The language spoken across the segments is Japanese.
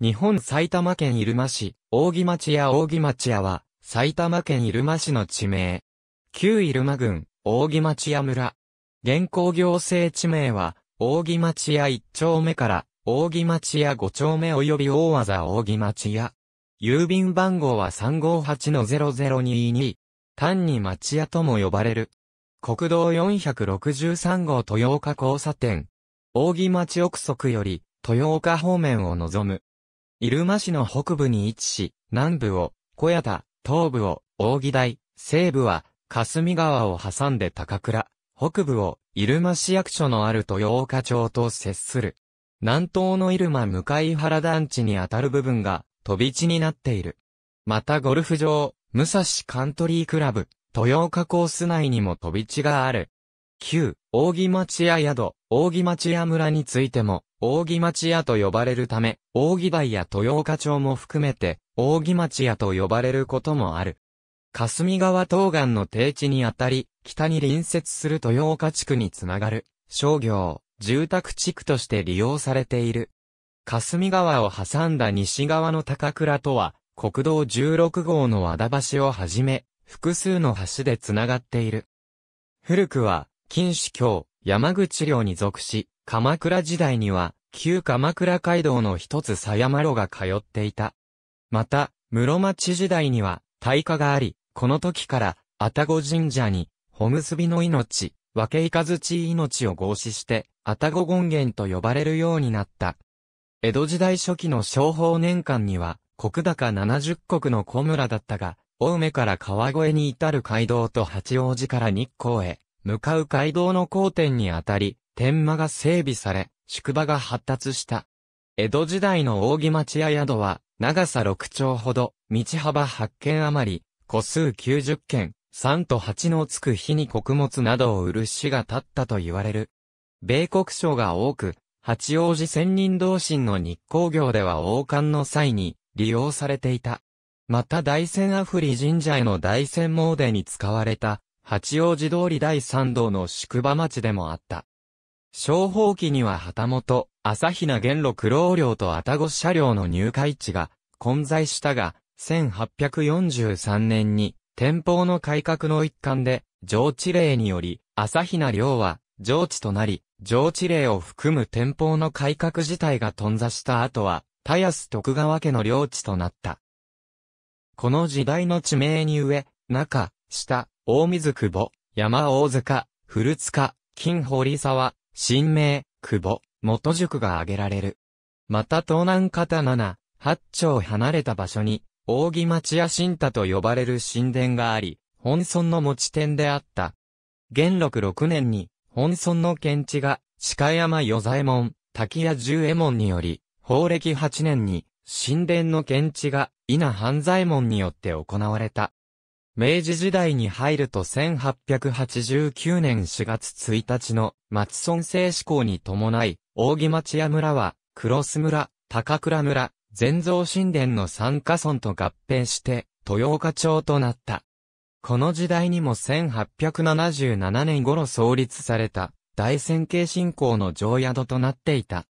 日本埼玉県入間市、扇町や扇町屋は、埼玉県入間市の地名。旧入間郡、扇町屋村。現行行政地名は、扇町屋1丁目から、扇町屋5丁目及び大技大扇町屋。郵便番号は358-0022。単に町屋とも呼ばれる。国道463号豊岡交差点。扇町奥足より、豊岡方面を望む。入間市の北部に位置し、南部を小屋田、東部を扇台、西部は霞川を挟んで高倉、北部を入間市役所のある豊岡町と接する。南東の入間向原団地にあたる部分が飛び地になっている。またゴルフ場、武蔵カントリークラブ、豊岡コース内にも飛び地がある。9、扇町屋宿、扇町屋村についても、扇町屋と呼ばれるため、扇梅や豊岡町も含めて、扇町屋と呼ばれることもある。霞川東岸の低地にあたり、北に隣接する豊岡地区につながる、商業、住宅地区として利用されている。霞川を挟んだ西側の高倉とは、国道16号の和田橋をはじめ、複数の橋でつながっている。古くは、錦主教、山口領に属し、鎌倉時代には、旧鎌倉街道の一つ狭山路が通っていた。また、室町時代には、大化があり、この時から、愛宕神社に、ほ結びの命、分けいかずち命を合祀して、愛宕権現と呼ばれるようになった。江戸時代初期の商法年間には、国高70国の小村だったが、青梅から川越に至る街道と八王子から日光へ、向かう街道の交点にあたり、天間が整備され、宿場が発達した。江戸時代の扇町や宿は、長さ6丁ほど、道幅8軒余り、個数90軒、3と8のつく日に穀物などを売る市が立ったと言われる。米国省が多く、八王子仙人同心の日光業では王冠の際に利用されていた。また大仙アフリ神社への大仙詣でに使われた八王子通り第三道の宿場町でもあった。昭法期には旗本、朝比奈元禄老領と愛宕車両の入会地が混在したが、1843年に天保の改革の一環で、上地令により、朝比奈領は上地となり、上地令を含む天保の改革自体が頓挫した後は、田安徳川家の領地となった。この時代の地名に上、中、下、大水久保、山大塚、古塚、金堀沢、新名、久保、元宿が挙げられる。また東南方7、八丁離れた場所に、扇町屋新田と呼ばれる神殿があり、本村の持ち点であった。元禄6年に、本村の検知が、鹿山与左衛門、滝屋十右衛門により、法暦8年に、神殿の検知が、稲半左衛門によって行われた。明治時代に入ると1889年4月1日の松村制施行に伴い、扇町屋村は、黒須村、高倉村、全蔵神殿の三加村と合併して、豊岡町となった。この時代にも1877年頃創立された、大線形信仰の上宿となっていた。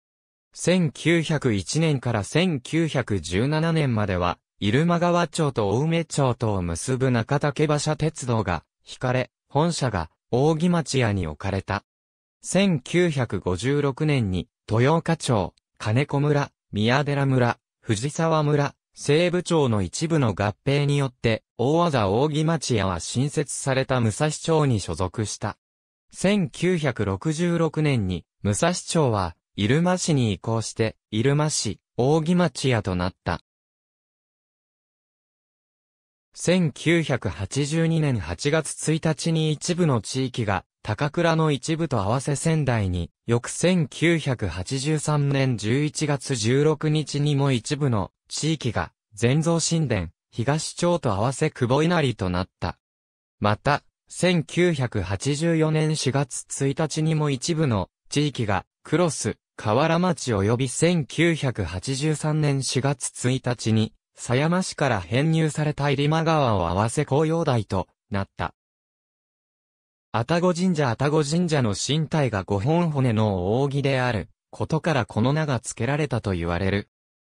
1901年から1917年までは、入間川町と青梅町とを結ぶ中竹馬車鉄道が、引かれ、本社が、大木町屋に置かれた。1956年に、豊岡町、金子村、宮寺村、藤沢村、西部町の一部の合併によって、大和田木町屋は新設された武蔵町に所属した。1966年に、武蔵町は、入間市に移行して、入間市、大木町屋となった。1982年8月1日に一部の地域が高倉の一部と合わせ仙台に、翌1983年11月16日にも一部の地域が全蔵神殿、東町と合わせ久保稲荷となった。また、1984年4月1日にも一部の地域がクロス、河原町及び1983年4月1日に狭山市から編入された入間川を合わせ紅葉台となった。愛宕神社愛宕神社の身体が五本骨の扇であることからこの名が付けられたと言われる。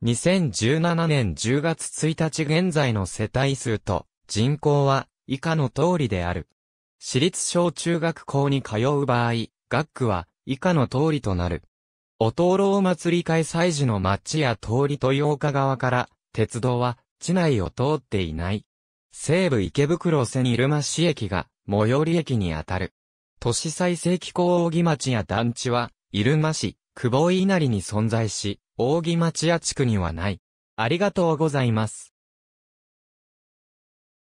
2017年10月1日現在の世帯数と人口は以下の通りである。私立小中学校に通う場合、学区は以下の通りとなる。お灯籠祭り開催時の町や通り豊岡側から鉄道は地内を通っていない。西武池袋線入間市駅が最寄り駅にあたる。都市再生機構扇町や団地は、入間市、久保稲荷に存在し、扇町や地区にはない。ありがとうございます。